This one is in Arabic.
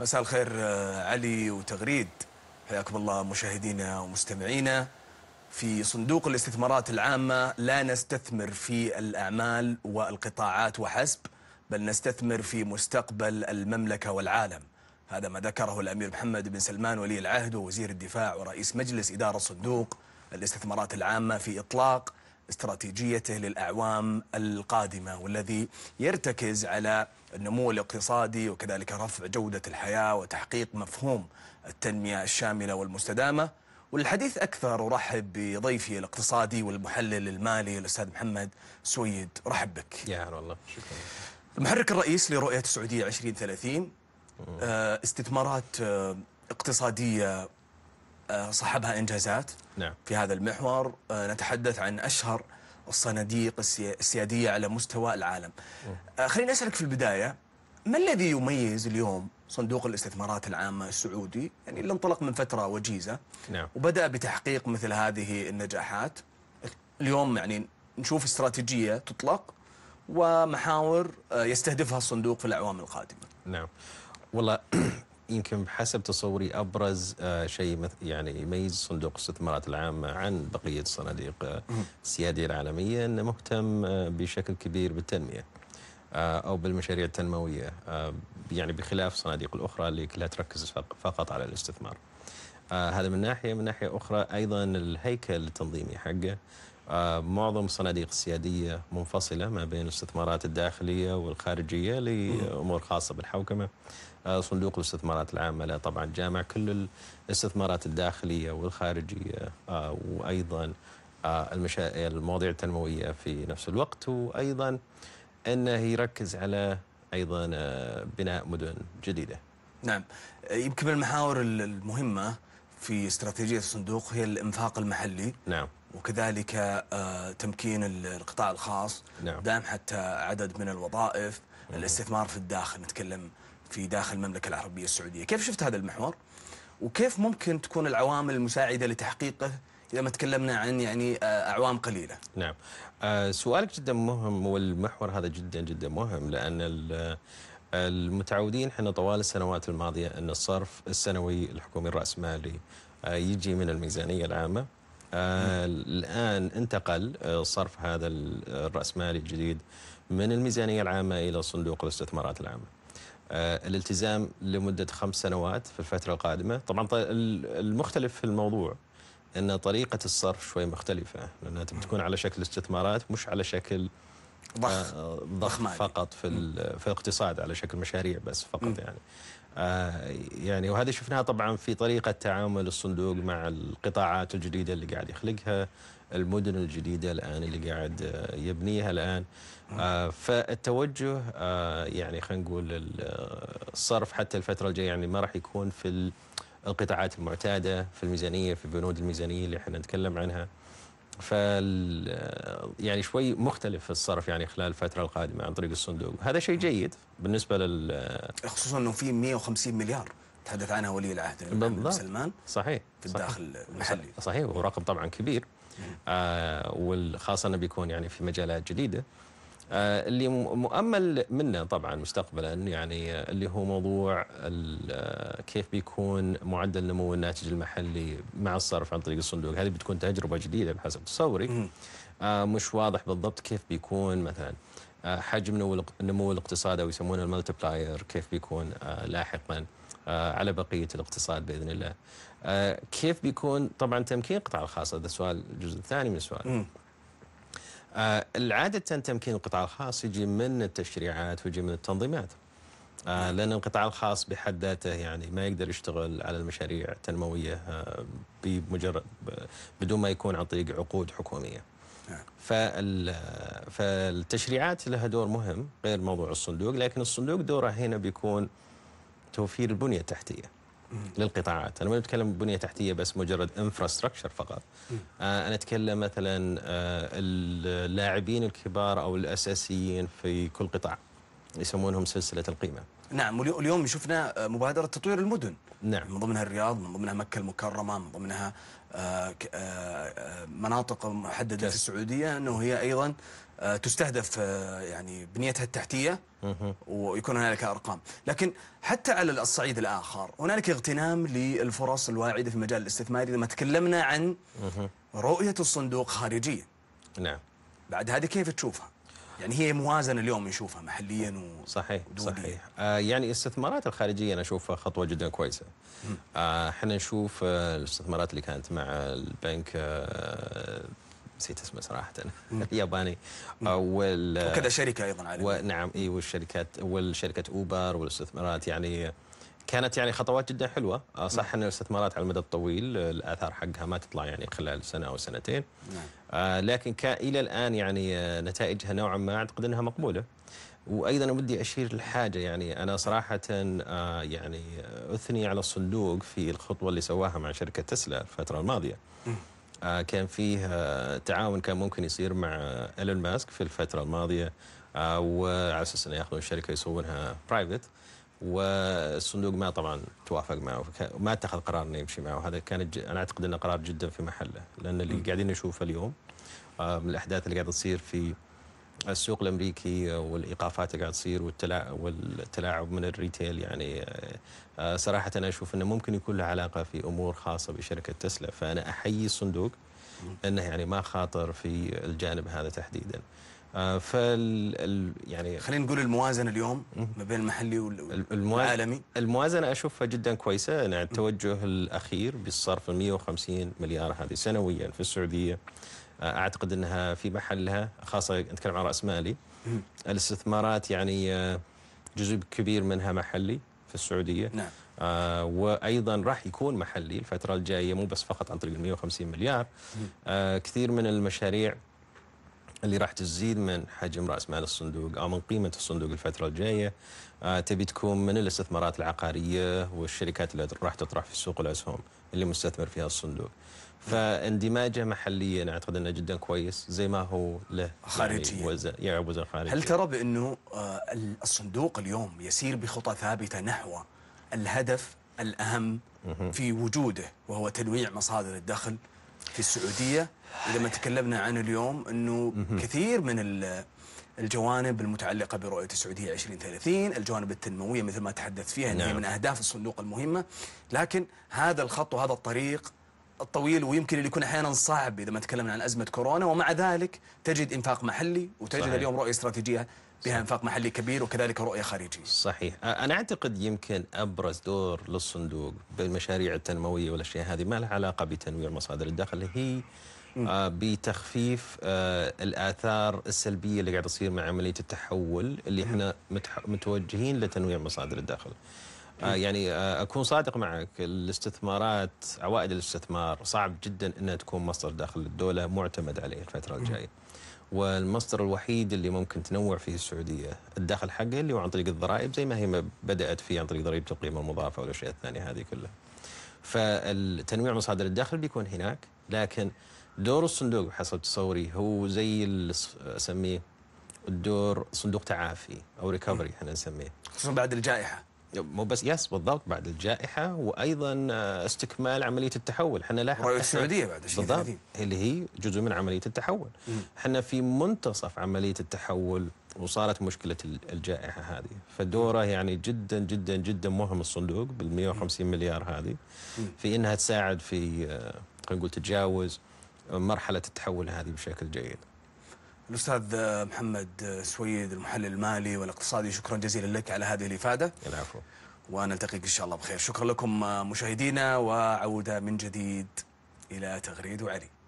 مساء الخير آه، علي وتغريد حياكم الله مشاهدينا ومستمعينا في صندوق الاستثمارات العامة لا نستثمر في الأعمال والقطاعات وحسب بل نستثمر في مستقبل المملكة والعالم هذا ما ذكره الأمير محمد بن سلمان ولي العهد ووزير الدفاع ورئيس مجلس إدارة صندوق الاستثمارات العامة في إطلاق استراتيجيته للأعوام القادمة والذي يرتكز على النمو الاقتصادي وكذلك رفع جودة الحياة وتحقيق مفهوم التنمية الشاملة والمستدامة والحديث أكثر أرحب بضيفي الاقتصادي والمحلل المالي الأستاذ محمد سويد رحب بك يا هلا والله شكرا المحرك الرئيس لرؤية السعودية 2030 آه، استثمارات آه، اقتصادية صاحبها إنجازات نعم. في هذا المحور آه، نتحدث عن أشهر الصناديق السيادية على مستوى العالم آه، خليني أسألك في البداية ما الذي يميز اليوم صندوق الاستثمارات العامة السعودي يعني اللي انطلق من فترة وجيزة نعم. وبدأ بتحقيق مثل هذه النجاحات اليوم يعني نشوف استراتيجية تطلق ومحاور آه، يستهدفها الصندوق في الأعوام القادمة نعم والله يمكن بحسب تصوري ابرز آه، شيء يعني يميز صندوق الاستثمارات العامه عن بقيه الصناديق السياديه آه، العالميه انه مهتم آه، بشكل كبير بالتنميه او بالمشاريع التنمويه يعني بخلاف الصناديق الاخرى اللي كلها تركز فقط على الاستثمار. هذا من ناحيه من ناحيه اخرى ايضا الهيكل التنظيمي حقه معظم الصناديق السيادية منفصلة ما بين الاستثمارات الداخلية والخارجية لأمور خاصة بالحوكمة آه، صندوق الاستثمارات العامة لا طبعا جامع كل الاستثمارات الداخلية والخارجية آه، وأيضا آه، المشا... المواضيع التنموية في نفس الوقت وأيضا أنه يركز على أيضا بناء مدن جديدة نعم يمكن من المحاور المهمة في استراتيجية الصندوق هي الإنفاق المحلي نعم وكذلك آه، تمكين القطاع الخاص نعم. دعم حتى عدد من الوظائف الاستثمار في الداخل نتكلم في داخل المملكة العربية السعودية كيف شفت هذا المحور وكيف ممكن تكون العوامل المساعدة لتحقيقه إذا ما تكلمنا عن يعني آه، أعوام قليلة نعم آه، سؤالك جدا مهم والمحور هذا جدا جدا مهم لأن المتعودين احنا طوال السنوات الماضيه ان الصرف السنوي الحكومي الراسمالي آه، يجي من الميزانيه العامه آه، الآن انتقل الصرف آه، هذا الرأسمالي الجديد من الميزانية العامة إلى صندوق الاستثمارات العامة الالتزام لمدة خمس سنوات في الفترة القادمة طبعا المختلف في الموضوع أن طريقة الصرف شوي مختلفة لأنها بتكون على شكل استثمارات مش على شكل آه، آه، ضخ ضخ فقط في في الاقتصاد على شكل مشاريع بس فقط م. يعني آه يعني وهذا شفناها طبعا في طريقه تعامل الصندوق مع القطاعات الجديده اللي قاعد يخلقها المدن الجديده الان اللي قاعد آه، يبنيها الان آه فالتوجه آه يعني خلينا نقول الصرف حتى الفتره الجايه يعني ما راح يكون في القطاعات المعتاده في الميزانيه في بنود الميزانيه اللي احنا نتكلم عنها ف يعني شوي مختلف في الصرف يعني خلال الفتره القادمه عن طريق الصندوق هذا شيء جيد بالنسبه لل خصوصا انه في 150 مليار تحدث عنها ولي العهد بالضبط. سلمان صحيح في الداخل صحيح صحيح ورقم طبعا كبير آه وخاصه انه بيكون يعني في مجالات جديده آه، اللي مؤمل منه طبعا مستقبلا يعني آه، اللي هو موضوع آه، كيف بيكون معدل نمو الناتج المحلي مع الصرف عن طريق الصندوق هذه بتكون تجربه جديده بحسب تصوري مش واضح بالضبط كيف بيكون مثلا حجم نمو الاقتصاد او يسمونه الملتبلاير كيف بيكون لاحقا على بقيه الاقتصاد باذن الله كيف بيكون طبعا تمكين القطاع الخاص هذا السؤال الجزء الثاني من السؤال آه، عادة تمكين القطاع الخاص يجي من التشريعات ويجي من التنظيمات آه، لأن القطاع الخاص بحد ذاته يعني ما يقدر يشتغل على المشاريع التنموية آه، بمجرد بدون ما يكون عن طريق عقود حكومية نعم. فالتشريعات لها دور مهم غير موضوع الصندوق لكن الصندوق دوره هنا بيكون توفير البنية التحتية للقطاعات أنا ما بتكلم بنية تحتية بس مجرد انفراستراكشر فقط آه، أنا أتكلم مثلا آه، اللاعبين الكبار أو الأساسيين في كل قطاع يسمونهم سلسلة القيمة نعم اليوم شفنا آه، مبادرة تطوير المدن نعم من ضمنها الرياض من ضمنها مكة المكرمة من ضمنها آه، آه، مناطق محددة في السعودية أنه هي أيضا تستهدف يعني بنيتها التحتية ويكون هنالك أرقام لكن حتى على الصعيد الآخر هنالك اغتنام للفرص الواعدة في مجال الاستثمار إذا ما تكلمنا عن رؤية الصندوق خارجيا نعم بعد هذه كيف تشوفها يعني هي موازنه اليوم نشوفها محليا و صحيح صحيح آه يعني الاستثمارات الخارجيه انا اشوفها خطوه جدا كويسه احنا آه نشوف آه الاستثمارات اللي كانت مع البنك آه نسيت اسمه صراحه الياباني آه، وكذا شركه ايضا عالمية. ونعم اي والشركات والشركه اوبر والاستثمارات يعني كانت يعني خطوات جدا حلوه آه، صح ان الاستثمارات على المدى الطويل الاثار حقها ما تطلع يعني خلال سنه او سنتين نعم. آه، لكن الى الان يعني آه، نتائجها نوعا ما اعتقد انها مقبوله وايضا ودي اشير لحاجه يعني انا صراحه يعني اثني على الصندوق في الخطوه اللي سواها مع شركه تسلا الفتره الماضيه كان فيه تعاون كان ممكن يصير مع ايلون ماسك في الفتره الماضيه وعلى اساس انه ياخذون الشركه يسوونها برايفت والصندوق ما طبعا توافق معه ما اتخذ قرار انه يمشي معه هذا كان انا اعتقد انه قرار جدا في محله لان اللي قاعدين نشوفه اليوم من الاحداث اللي قاعده تصير في السوق الامريكي والايقافات اللي قاعد تصير والتلاعب من الريتيل يعني آه، آه، صراحه انا اشوف انه ممكن يكون له علاقه في امور خاصه بشركه تسلا فانا احيي الصندوق انه يعني ما خاطر في الجانب هذا تحديدا. آه، فال يعني خلينا نقول الموازنه اليوم ما بين المحلي والعالمي الموازنه اشوفها جدا كويسه يعني التوجه الاخير بالصرف 150 مليار هذه سنويا في السعوديه آه، اعتقد انها في محلها خاصه نتكلم عن راس مالي الاستثمارات يعني آه، جزء كبير منها محلي في السعوديه نعم آه وايضا راح يكون محلي الفتره الجايه مو بس فقط عن طريق ال 150 مليار آه كثير من المشاريع اللي راح تزيد من حجم راس مال الصندوق او من قيمه الصندوق الفتره الجايه آه، تبي تكون من الاستثمارات العقاريه والشركات اللي راح تطرح في سوق الاسهم اللي مستثمر فيها الصندوق. فاندماجه محليا اعتقد انه جدا كويس زي ما هو له خارجي يعني وزن يعني وزن خارجي هل ترى بانه آه، الصندوق اليوم يسير بخطى ثابته نحو الهدف الاهم في وجوده وهو تنويع مصادر الدخل في السعودية لما تكلمنا عنه اليوم أنه كثير من الجوانب المتعلقة برؤية السعودية 2030 الجوانب التنموية مثل ما تحدث فيها نعم. نعم. من أهداف الصندوق المهمة لكن هذا الخط وهذا الطريق الطويل ويمكن اللي يكون احيانا صعب اذا ما تكلمنا عن ازمه كورونا ومع ذلك تجد انفاق محلي وتجد صحيح. اليوم رؤيه استراتيجيه بها انفاق محلي كبير وكذلك رؤيه خارجيه. صحيح، انا اعتقد يمكن ابرز دور للصندوق بالمشاريع التنمويه والاشياء هذه ما لها علاقه بتنويع مصادر الدخل هي آه، بتخفيف آه، الاثار السلبيه اللي قاعد تصير مع عمليه التحول اللي احنا متوجهين لتنويع مصادر الدخل. آه، يعني اكون صادق معك الاستثمارات عوائد الاستثمار صعب جدا انها تكون مصدر دخل للدوله معتمد عليه الفتره الجايه. والمصدر الوحيد اللي ممكن تنوع فيه السعوديه الدخل حقها اللي هو عن طريق الضرائب زي ما هي ما بدات فيه عن طريق ضريبه القيمه المضافه والاشياء الثانيه هذه كلها. فالتنويع مصادر الدخل بيكون هناك لكن دور الصندوق حسب تصوري هو زي اسميه الدور صندوق تعافي او ريكفري احنا نسميه خصوصا بعد الجائحه مو بس يس بالضبط بعد الجائحه وايضا آه، استكمال عمليه التحول احنا لاحظ السعوديه بعد شيء بالضبط اللي هي جزء من عمليه التحول احنا في منتصف عمليه التحول وصارت مشكله الجائحه هذه فدوره يعني جدا جدا جدا مهم الصندوق بال 150 مليار هذه في انها تساعد في آه، خلينا نقول تتجاوز آه، مرحله التحول هذه بشكل جيد الأستاذ محمد سويد المحلل المالي والاقتصادي شكرا جزيلا لك على هذه الإفادة العفو ونلتقيك إن شاء الله بخير شكرا لكم مشاهدينا وعودة من جديد إلى تغريد علي